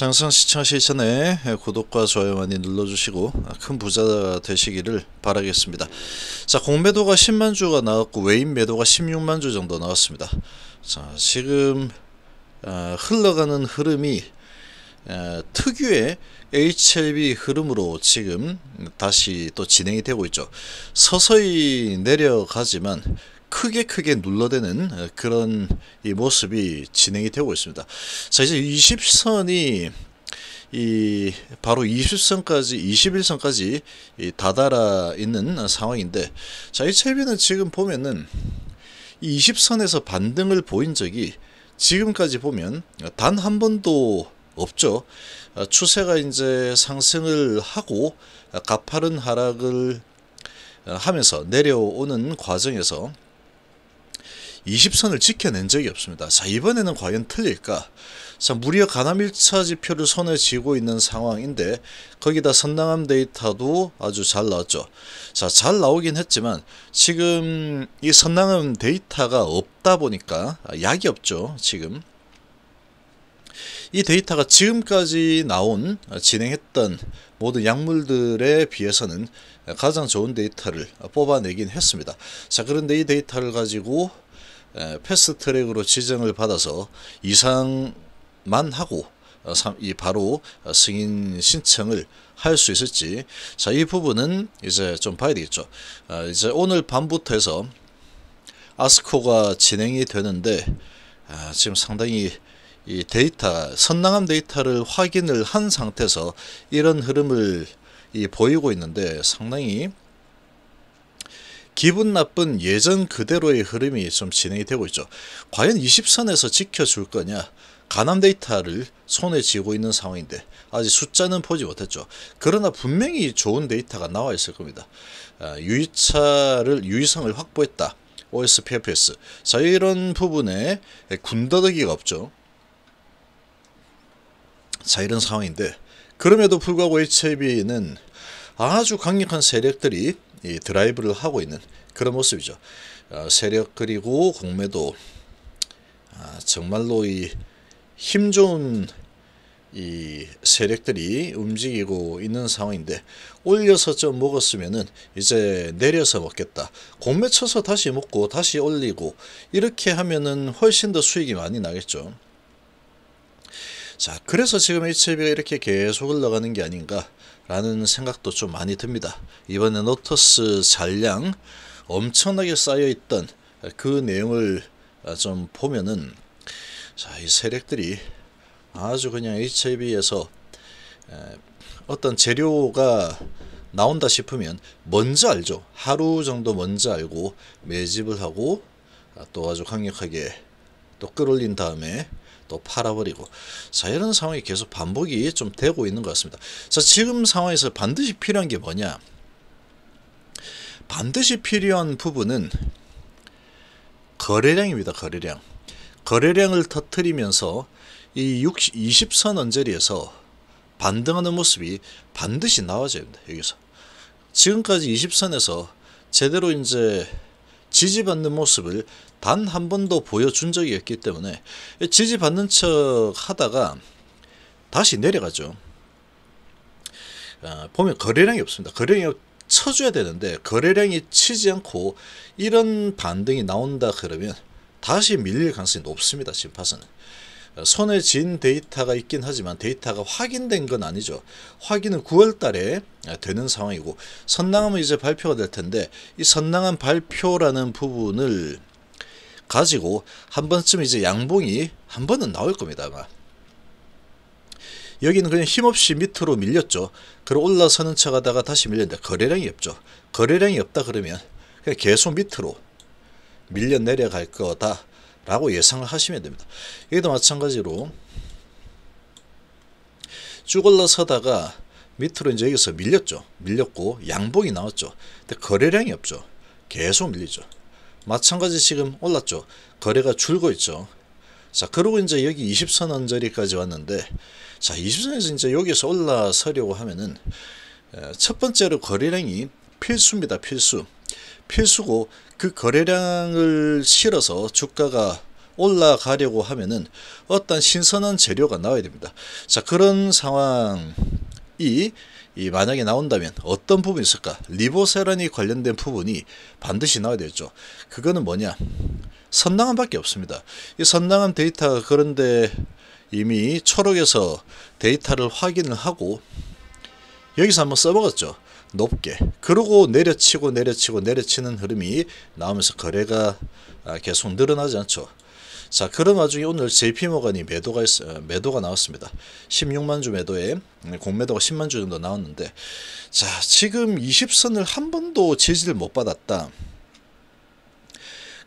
장성 시청하시 전에 구독과 좋아요 많이 눌러주시고 큰 부자 되시기를 바라겠습니다. 자 공매도가 10만 주가 나왔고 외인 매도가 16만 주 정도 나왔습니다. 자 지금 어, 흘러가는 흐름이 어, 특유의 HLB 흐름으로 지금 다시 또 진행이 되고 있죠. 서서히 내려가지만 크게 크게 눌러대는 어, 그런 이 모습이 진행이 되고 있습니다. 자 이제 20선이 이 바로 20선까지 21선까지 다다라 있는 상황인데 자이 채비는 지금 보면은 20선에서 반등을 보인 적이 지금까지 보면 단 한 번도 없죠. 아, 추세가 이제 상승을 하고 아, 가파른 하락을 아, 하면서 내려오는 과정에서 20선을 지켜낸 적이 없습니다. 자 이번에는 과연 틀릴까? 자 무려 가남 1차 지표를 손에 쥐고 있는 상황인데 거기다 선당함 데이터도 아주 잘 나왔죠. 자 잘 나오긴 했지만 지금 이 선당함 데이터가 없다 보니까 아, 약이 없죠. 지금 이 데이터가 지금까지 나온 아, 진행했던 모든 약물들에 비해서는 가장 좋은 데이터를 뽑아내긴 했습니다. 자 그런데 이 데이터를 가지고 패스트트랙으로 지정을 받아서 이상만 하고 어, 이 바로 어, 승인 신청을 할 수 있을지 자 이 부분은 이제 좀 봐야 되겠죠 아, 이제 오늘 밤부터 해서 아스코가 진행이 되는데 아, 지금 상당히 이 데이터 선랑함 데이터를 확인을 한 상태에서 이런 흐름을 이 보이고 있는데 상당히 기분 나쁜 예전 그대로의 흐름이 좀 진행이 되고 있죠. 과연 20선에서 지켜줄 거냐? 가남 데이터를 손에 쥐고 있는 상황인데 아직 숫자는 보지 못했죠. 그러나 분명히 좋은 데이터가 나와 있을 겁니다. 아, 유의차를 유의성을 확보했다. OSPFS. 자 이런 부분에 군더더기가 없죠. 자 이런 상황인데 그럼에도 불구하고 HIV는 아주 강력한 세력들이 이 드라이브를 하고 있는 그런 모습이죠. 어, 세력 그리고 공매도 아, 정말로 이힘 좋은 이 세력들이 움직이고 있는 상황인데 올려서 좀 먹었으면은 이제 내려서 먹겠다 공매 쳐서 다시 먹고 다시 올리고 이렇게 하면은 훨씬 더 수익이 많이 나겠죠 자 그래서 지금 HLB가 이렇게 계속 올라가는 게 아닌가 라는 생각도 좀 많이 듭니다. 이번에 노터스 잔량 엄청나게 쌓여있던 그 내용을 아, 좀 보면은 자, 이 세력들이 아주 그냥 HIV에서 어떤 재료가 나온다 싶으면 먼저 알죠. 하루 정도 먼저 알고 매집을 하고 아, 또 아주 강력하게 또 끌어올린 다음에 또 팔아버리고 자 이런 상황이 계속 반복이 좀 되고 있는 것 같습니다. 자 지금 상황에서 반드시 필요한 게 뭐냐 반드시 필요한 부분은 거래량입니다. 거래량 거래량을 터트리면서 이 60, 20선 언저리에서 반등하는 모습이 반드시 나와져야 됩니다. 여기서 지금까지 20선에서 제대로 이제 지지받는 모습을 단한 번도 보여준 적이 없기 때문에 지지받는 척 하다가 다시 내려가죠. 아, 보면 거래량이 없습니다. 거래량이 쳐줘야 되는데 거래량이 치지 않고 이런 반등이 나온다 그러면 다시 밀릴 가능성이 높습니다. 지금 파서는. 아, 손에 쥔 데이터가 있긴 하지만 데이터가 확인된 건 아니죠. 확인은 9월 달에 되는 상황이고 선랑함은 이제 발표가 될 텐데 이 선랑함 발표라는 부분을 가지고 한 번쯤 이제 양봉이 한 번은 나올 겁니다 아마. 여기는 그냥 힘없이 밑으로 밀렸죠. 그리고 올라서는 차 가다가 다시 밀렸는데 거래량이 없죠. 거래량이 없다 그러면 그냥 계속 밑으로 밀려 내려갈 거다 라고 예상을 하시면 됩니다. 여기도 마찬가지로 쭉 올라서다가 밑으로 이제 여기서 밀렸죠. 밀렸고 양봉이 나왔죠. 근데 거래량이 없죠. 계속 밀리죠. 마찬가지 지금 올랐죠. 거래가 줄고 있죠. 자 그러고 이제 여기 20선 언저리까지 왔는데 자 20선에서 이제 여기서 올라서려고 하면은 첫 번째로 거래량이 필수입니다. 필수. 필수고 그 거래량을 실어서 주가가 올라가려고 하면은 어떤 신선한 재료가 나와야 됩니다. 자 그런 상황이 이 만약에 나온다면 어떤 부분이 있을까? 리보세란이 관련된 부분이 반드시 나와야 되죠. 그거는 뭐냐? 선당함밖에 없습니다. 이 선당함 데이터 그런데 이미 초록에서 데이터를 확인을 하고 여기서 한번 써먹었죠. 높게 그러고 내려치고 내려치고 내려치는 흐름이 나오면서 거래가 아, 계속 늘어나지 않죠 자, 그런 와중에 오늘 JP모건이 매도가 있, 어, 매도가 나왔습니다. 16만 주 매도에 음, 공매도가 10만 주 정도 나왔는데 자, 지금 20선을 한 번도 제지를못 받았다.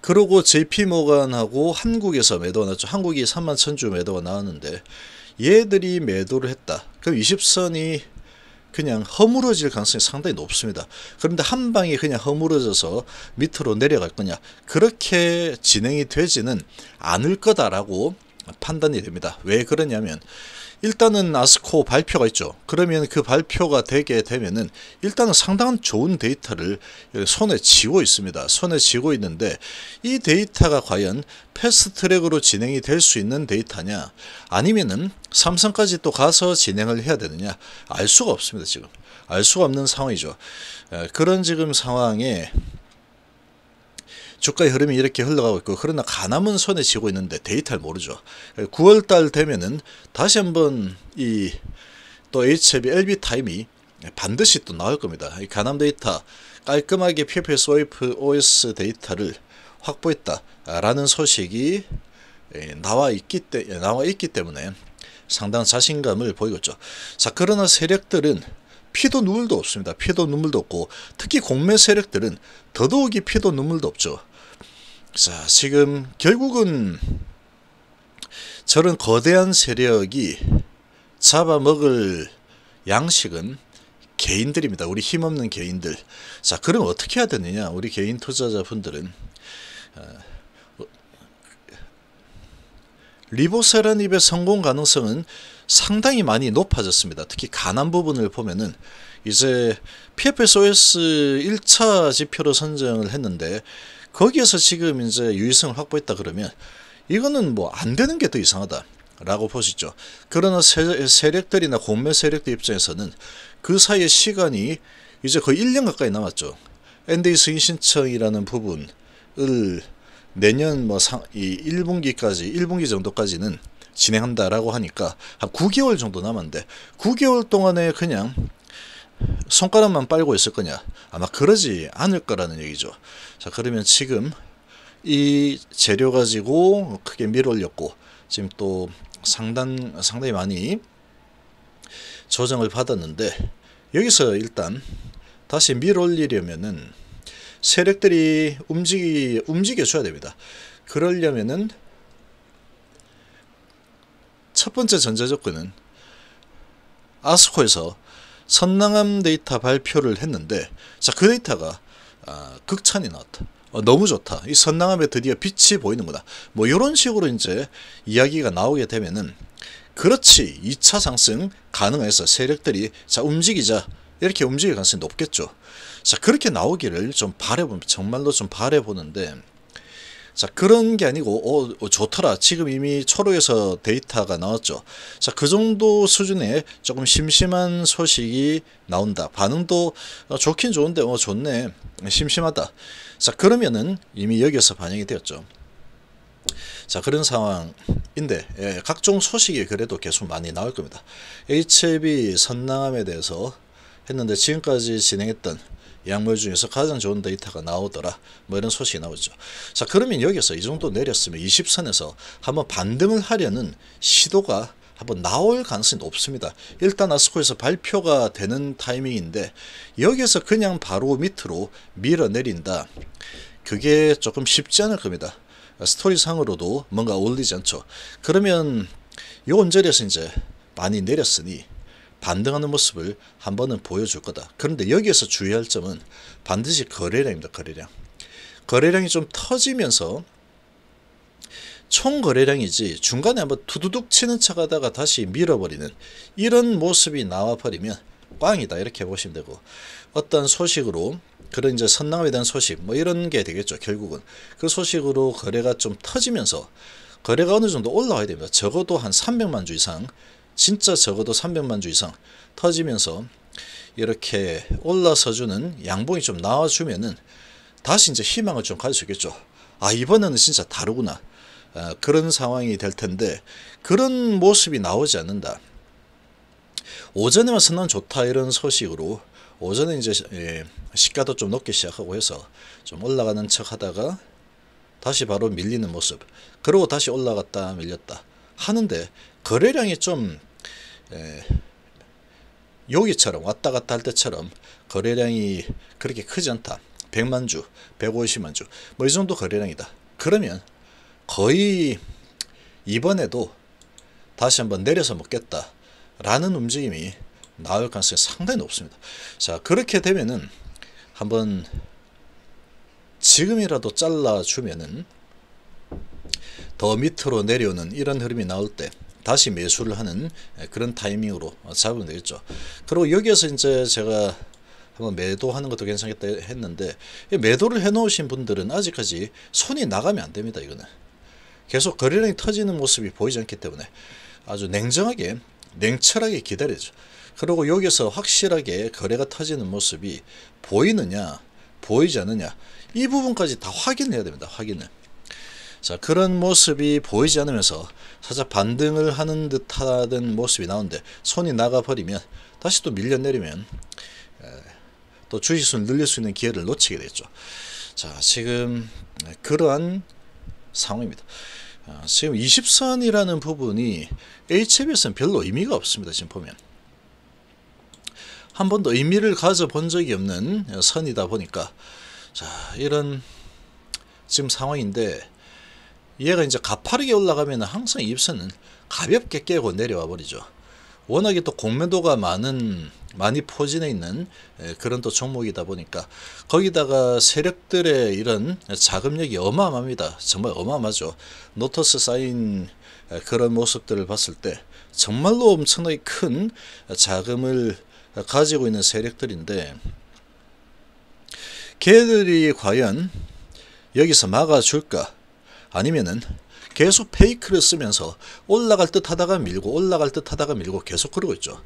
그러고 JP모건하고 한국에서 매도가 나왔죠. 한국이 3만 1000주 매도가 나왔는데 얘들이 매도를 했다. 그럼 20선이 그냥 허물어질 가능성이 상당히 높습니다. 그런데 한 방에 그냥 허물어져서 밑으로 내려갈 거냐 그렇게 진행이 되지는 않을 거다라고 판단이 됩니다. 왜 그러냐면 일단은 아스코 발표가 있죠. 그러면 그 발표가 되게 되면은 일단은 상당한 좋은 데이터를 손에 쥐고 있습니다. 손에 쥐고 있는데 이 데이터가 과연 패스트트랙으로 진행이 될 수 있는 데이터냐 아니면은 삼성까지 또 가서 진행을 해야 되느냐 알 수가 없습니다. 지금 알 수가 없는 상황이죠. 그런 지금 상황에 주가의 흐름이 이렇게 흘러가고 있고 그러나 가남은 손에 쥐고 있는데 데이터를 모르죠. 9월달 되면은 다시 한번 이 또 HB, LB 타임이 반드시 또 나올 겁니다. 이 가남 데이터 깔끔하게 PFS, o s 데이터를 확보했다라는 소식이 예, 나와 있기, 때, 예, 나와 있기 때문에 상당한 자신감을 보이고 있죠. 자, 그러나 세력들은 피도 눈물도 없습니다. 피도 눈물도 없고 특히 공매 세력들은 더더욱이 피도 눈물도 없죠. 자, 지금 결국은 저런 거대한 세력이 잡아먹을 양식은 개인들입니다. 우리 힘없는 개인들. 자, 그럼 어떻게 해야 되느냐? 우리 개인 투자자분들은 어, 리보세라닙의 성공 가능성은 상당히 많이 높아졌습니다. 특히 가난 부분을 보면은 이제 PFSOS 1차 지표로 선정을 했는데 거기에서 지금 이제 유의성을 확보했다 그러면 이거는 뭐 안 되는 게 더 이상하다. 라고 보시죠. 그러나 세, 력들이나 공매 세력들 입장에서는 그 사이에 시간이 이제 거의 1년 가까이 남았죠. n 데이 승인 신청이라는 부분을 내년 뭐 상, 이 1분기까지, 1분기 정도까지는 진행한다라고 하니까 한 9개월 정도 남았는데 9개월 동안에 그냥 손가락만 빨고 있을 거냐? 아마 그러지 않을 거라는 얘기죠. 자, 그러면 지금 이 재료 가지고 크게 밀어올렸고 지금 또 상당 상당히 많이 조정을 받았는데 여기서 일단 다시 밀어올리려면은 세력들이 움직이 움직여 줘야 됩니다. 그러려면은 첫 번째 전제 조건은 아스코에서 선남함 데이터 발표를 했는데 자 그 데이터가 아, 극찬이 나왔다. 어, 너무 좋다. 이선남함에 드디어 빛이 보이는구나. 뭐 이런 식으로 이제 이야기가 나오게 되면은 그렇지 2차 상승 가능해서 세력들이 자 움직이자 이렇게 움직일 가능성이 높겠죠. 자 그렇게 나오기를 좀 바래보 정말로 좀 바래보는데 자 그런 게 아니고 어, 어 좋더라 지금 이미 초로에서 데이터가 나왔죠 자 그 정도 수준의 조금 심심한 소식이 나온다 반응도 어, 좋긴 좋은데 어 좋네 심심하다 자 그러면은 이미 여기서 에 반영이 되었죠 자 그런 상황인데 예, 각종 소식이 그래도 계속 많이 나올 겁니다 HIV 선남에 대해서 했는데 지금까지 진행했던 약물 중에서 가장 좋은 데이터가 나오더라 뭐 이런 소식이 나오죠 자 그러면 여기서 이 정도 내렸으면 20선에서 한번 반등을 하려는 시도가 한번 나올 가능성이 높습니다 일단 아스코에서 발표가 되는 타이밍인데 여기서 그냥 바로 밑으로 밀어내린다 그게 조금 쉽지 않을 겁니다 스토리상으로도 뭔가 올리지 않죠 그러면 요 언저리에서 이제 많이 내렸으니 반등하는 모습을 한 번은 보여줄 거다. 그런데 여기에서 주의할 점은 반드시 거래량입니다. 거래량. 거래량이 좀 터지면서 총 거래량이지 중간에 한번 두두둑 치는 척 하다가 다시 밀어버리는 이런 모습이 나와버리면 꽝이다 이렇게 보시면 되고 어떤 소식으로 그런 이제 선남에 대한 소식 뭐 이런 게 되겠죠 결국은 그 소식으로 거래가 좀 터지면서 거래가 어느 정도 올라와야 됩니다 적어도 한 300만 주 이상 진짜 적어도 300만 주 이상 터지면서 이렇게 올라서주는 양봉이 좀 나와주면은 다시 이제 희망을 좀 가질 수 있겠죠. 아 이번에는 진짜 다르구나. 아, 그런 상황이 될 텐데 그런 모습이 나오지 않는다. 오전에만 선언 좋다 이런 소식으로 오전에 이제 예, 시가도 좀 높게 시작하고 해서 좀 올라가는 척 하다가 다시 바로 밀리는 모습 그러고 다시 올라갔다 밀렸다 하는데 거래량이 좀 에, 여기처럼 왔다 갔다 할 때처럼 거래량이 그렇게 크지 않다. 100만 주, 150만 주, 뭐 이 정도 거래량이다. 그러면 거의 이번에도 다시 한번 내려서 먹겠다. 라는 움직임이 나올 가능성이 상당히 높습니다. 자, 그렇게 되면은 한번 지금이라도 잘라주면은 더 밑으로 내려오는 이런 흐름이 나올 때 다시 매수를 하는 그런 타이밍으로 잡으면 어, 되겠죠. 그리고 여기에서 이제 제가 한번 매도하는 것도 괜찮겠다 했는데 매도를 해 놓으신 분들은 아직까지 손이 나가면 안 됩니다. 이거는 계속 거래량이 터지는 모습이 보이지 않기 때문에 아주 냉정하게 냉철하게 기다려죠. 그리고 여기서 확실하게 거래가 터지는 모습이 보이느냐 보이지 않느냐 이 부분까지 다 확인해야 됩니다. 확인을. 자, 그런 모습이 보이지 않으면서 살짝 반등을 하는 듯하던 모습이 나오는데 손이 나가버리면 다시 또 밀려 내리면 또 주식수를 늘릴 수 있는 기회를 놓치게 되죠. 자, 지금 네, 그러한 상황입니다. 아, 지금 20선이라는 부분이 HB에서는 별로 의미가 없습니다. 지금 보면. 한 번도 의미를 가져본 적이 없는 선이다 보니까 자 이런 지금 상황인데 얘가 이제 가파르게 올라가면 항상 입선은 가볍게 깨고 내려와 버리죠. 워낙에 또 공매도가 많은 많이 포진해 있는 그런 또 종목이다 보니까 거기다가 세력들의 이런 자금력이 어마어마합니다. 정말 어마어마죠. 노터스 쌓인 그런 모습들을 봤을 때 정말로 엄청나게 큰 자금을 가지고 있는 세력들인데 걔들이 과연 여기서 막아줄까? 아니면은 계속 페이크를 쓰면서 올라갈 듯 하다가 밀고 올라갈 듯 하다가 밀고 계속 그러고 있죠.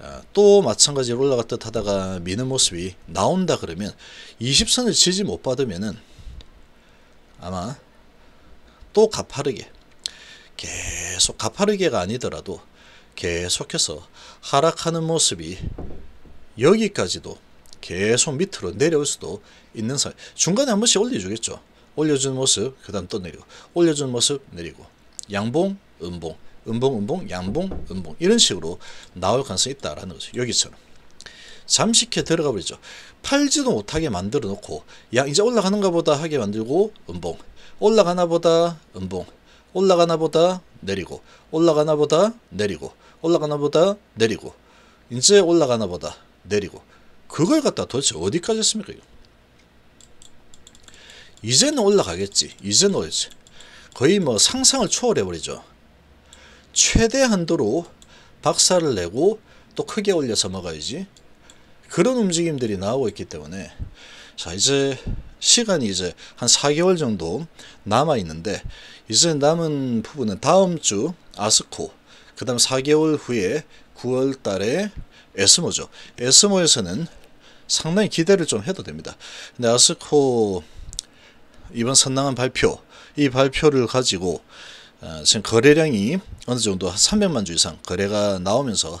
아, 또 마찬가지로 올라갈 듯 하다가 미는 모습이 나온다 그러면 20선을 지지 못 받으면은 아마 또 가파르게 계속 가파르게가 아니더라도 계속해서 하락하는 모습이 여기까지도 계속 밑으로 내려올 수도 있는 상 중간에 한 번씩 올려주겠죠. 올려준 모습 그 다음 또 내리고 올려준 모습 내리고 양봉 음봉 음봉 음봉 양봉 음봉 이런 식으로 나올 가능성이 있다라는 거죠. 여기처럼. 잠식해 들어가 버리죠. 팔지도 못하게 만들어 놓고 야 이제 올라가는가 보다 하게 만들고 음봉 올라가나 보다 음봉 올라가나 보다 내리고 올라가나 보다 내리고 올라가나 보다 내리고 이제 올라가나 보다 내리고 그걸 갖다 도대체 어디까지 했습니까? 이거? 이제는 올라가겠지. 이제는 오겠지. 거의 뭐 상상을 초월해버리죠. 최대한도로 박살을 내고 또 크게 올려서 먹어야지. 그런 움직임들이 나오고 있기 때문에 자 이제 시간이 이제 한 4개월 정도 남아 있는데 이제 남은 부분은 다음 주 아스코 그 다음 4개월 후에 9월 달에 에스모죠. 에스모에서는 상당히 기대를 좀 해도 됩니다. 근데 아스코 이번 선랑한 발표 이 발표를 가지고 어, 지금 거래량이 어느 정도 한 300만 주 이상 거래가 나오면서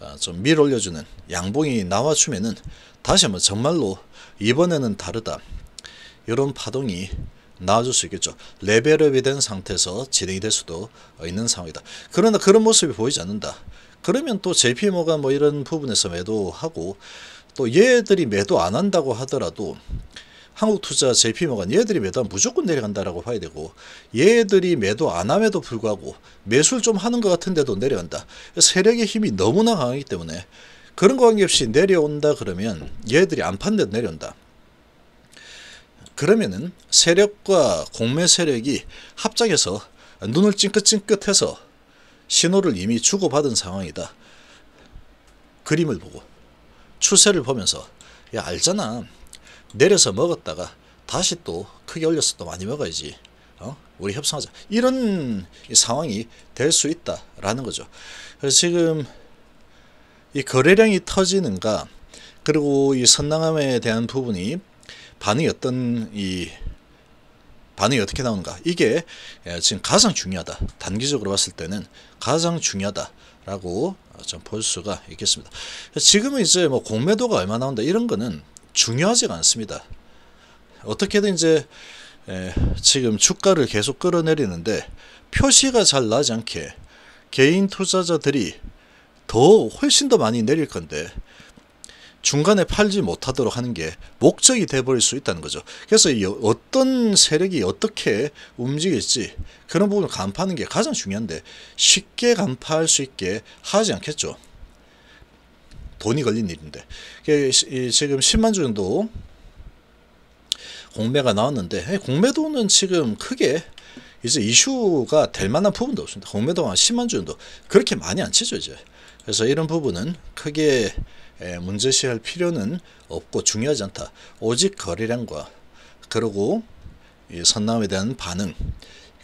어, 좀 밀올려주는 어 양봉이 나와주면은 다시 한번 정말로 이번에는 다르다 이런 파동이 나와줄 수 있겠죠. 레벨업이 된 상태에서 진행이 될 수도 있는 상황이다. 그러나 그런 모습이 보이지 않는다. 그러면 또 JP모가 뭐 이런 부분에서 매도하고 또 얘들이 매도 안 한다고 하더라도 한국투자, JP모건 얘들이 매도하 무조건 내려간다라고 봐야 되고 얘들이 매도 안 함에도 불구하고 매수를 좀 하는 것 같은데도 내려간다. 세력의 힘이 너무나 강하기 때문에 그런 거 관계없이 내려온다 그러면 얘들이 안 판데도 내려온다. 그러면은 세력과 공매 세력이 합작해서 눈을 찡긋찡긋해서 신호를 이미 주고받은 상황이다. 그림을 보고 추세를 보면서 야 알잖아 내려서 먹었다가 다시 또 크게 올려서 또 많이 먹어야지. 어? 우리 협상하자. 이런 상황이 될 수 있다라는 거죠. 그래서 지금 이 거래량이 터지는가 그리고 이 선당함에 대한 부분이 반응이 어떤 이 반응이 어떻게 나오는가 이게 예, 지금 가장 중요하다 단기적으로 봤을 때는 가장 중요하다라고 좀 볼 수가 있겠습니다 지금은 이제 뭐 공매도가 얼마 나온다 이런 거는 중요하지가 않습니다. 어떻게든 이제 지금 주가를 계속 끌어내리는데 표시가 잘 나지 않게 개인 투자자들이 더 훨씬 더 많이 내릴 건데 중간에 팔지 못하도록 하는 게 목적이 돼버릴 수 있다는 거죠. 그래서 어떤 세력이 어떻게 움직일지 그런 부분을 간파하는 게 가장 중요한데 쉽게 간파할 수 있게 하지 않겠죠. 돈이 걸린 일인데 지금 10만 주 정도 공매가 나왔는데 공매도는 지금 크게 이제 이슈가 될 만한 부분도 없습니다. 공매도가 10만 주 정도 그렇게 많이 안 치죠 이제 그래서 이런 부분은 크게 문제시할 필요는 없고 중요하지 않다. 오직 거래량과 그리고 선남에 대한 반응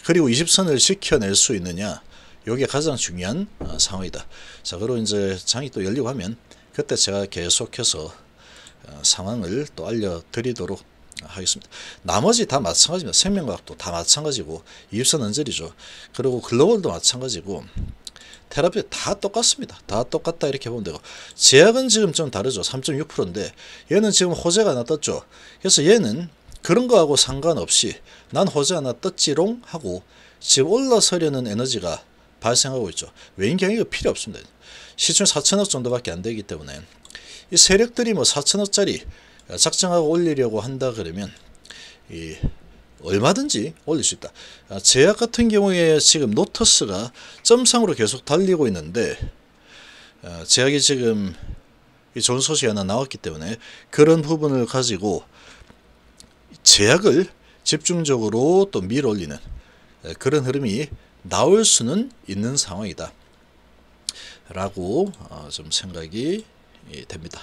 그리고 20선을 지켜낼 수 있느냐 요게 가장 중요한 어, 상황이다. 자, 그리고 이제 장이 또 열리고 하면 그때 제가 계속해서 어, 상황을 또 알려드리도록 하겠습니다. 나머지 다 마찬가지입니다. 생명과학도 다 마찬가지고 입선언절이죠. 그리고 글로벌도 마찬가지고 테라피 다 똑같습니다. 다 똑같다 이렇게 보면 되고 제약은 지금 좀 다르죠. 3.6%인데 얘는 지금 호재가 하나 떴죠. 그래서 얘는 그런 거하고 상관없이 난 호재 하나 떴지롱 하고 지금 올라서려는 에너지가 발생하고 있죠. 외인 경이가 필요 없습니다. 시총 4천억 정도밖에 안 되기 때문에 이 세력들이 뭐 4천억짜리 작정하고 올리려고 한다 그러면 이 얼마든지 올릴 수 있다. 아, 제약 같은 경우에 지금 노터스가 점상으로 계속 달리고 있는데 아, 제약이 지금 이 좋은 소식이 하나 나왔기 때문에 그런 부분을 가지고 제약을 집중적으로 또 밀어올리는 아, 그런 흐름이 나올 수는 있는 상황이다. 라고 어, 좀 생각이 예, 됩니다.